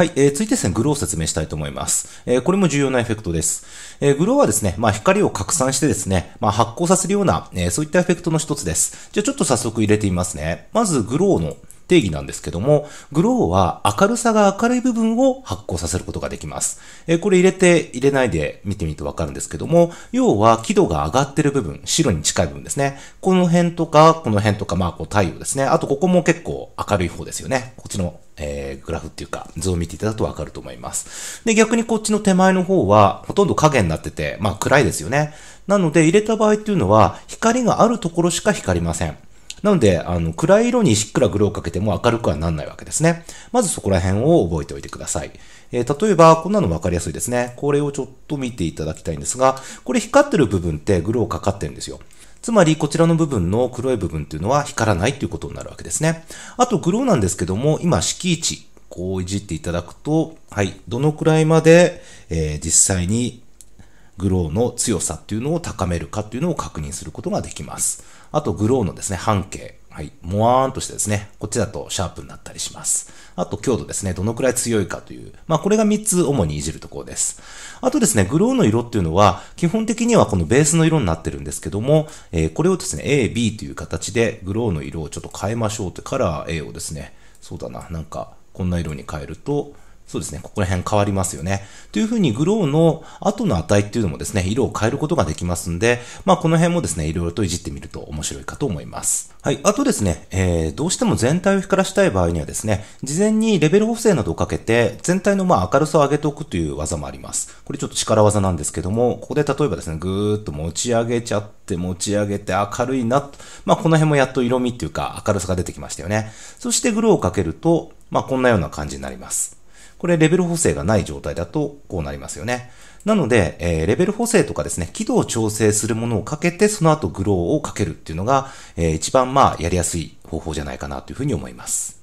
はい、えー、続いてですね、グローを説明したいと思います。えー、これも重要なエフェクトです。えー、グローはですね、まあ、光を拡散してですね、まあ、発光させるような、えー、そういったエフェクトの一つです。じゃあちょっと早速入れてみますね。まず、グローの、定義なんですけども、グローは明るさが明るい部分を発光させることができます。えこれ入れて入れないで見てみるとわかるんですけども、要は輝度が上がってる部分、白に近い部分ですね。この辺とか、この辺とか、まあこう太陽ですね。あとここも結構明るい方ですよね。こっちのえー、グラフっていうか、図を見ていただくとわかると思います。で、逆にこっちの手前の方は、ほとんど影になってて、まあ暗いですよね。なので、入れた場合っていうのは、光があるところしか光りません。なので、あの、暗い色にしっくらグローかけても明るくはなんないわけですね。まずそこら辺を覚えておいてください。えー、例えば、こんなのわかりやすいですね。これをちょっと見ていただきたいんですが、これ光ってる部分ってグローかかってるんですよ。つまり、こちらの部分の黒い部分っていうのは光らないっていうことになるわけですね。あと、グローなんですけども、今、敷地、こういじっていただくと、はい、どのくらいまで、えー、実際にグローの強さっていうのを高めるかっていうのを確認することができます。あと、グローのですね、半径。はい。もわーんとしてですね、こっちだとシャープになったりします。あと、強度ですね、どのくらい強いかという。まあ、これが3つ主にいじるところです。あとですね、グローの色っていうのは、基本的にはこのベースの色になってるんですけども、えー、これをですね、A、B という形で、グローの色をちょっと変えましょうって、カラー A をですね、そうだな、なんか、こんな色に変えると、そうですね、ここら辺変わりますよね。というふうにグローの後の値っていうのもですね、色を変えることができますんで、まあこの辺もですね、いろいろといじってみると面白いかと思います。はい。あとですね、えー、どうしても全体を光らしたい場合にはですね、事前にレベル補正などをかけて、全体のまあ明るさを上げておくという技もあります。これちょっと力技なんですけども、ここで例えばですね、ぐーっと持ち上げちゃって、持ち上げて明るいなまあこの辺もやっと色味っていうか明るさが出てきましたよね。そしてグローをかけると、まあこんなような感じになります。これレベル補正がない状態だとこうなりますよね。なので、えー、レベル補正とかですね、輝度を調整するものをかけて、その後グローをかけるっていうのが、えー、一番まあやりやすい方法じゃないかなというふうに思います。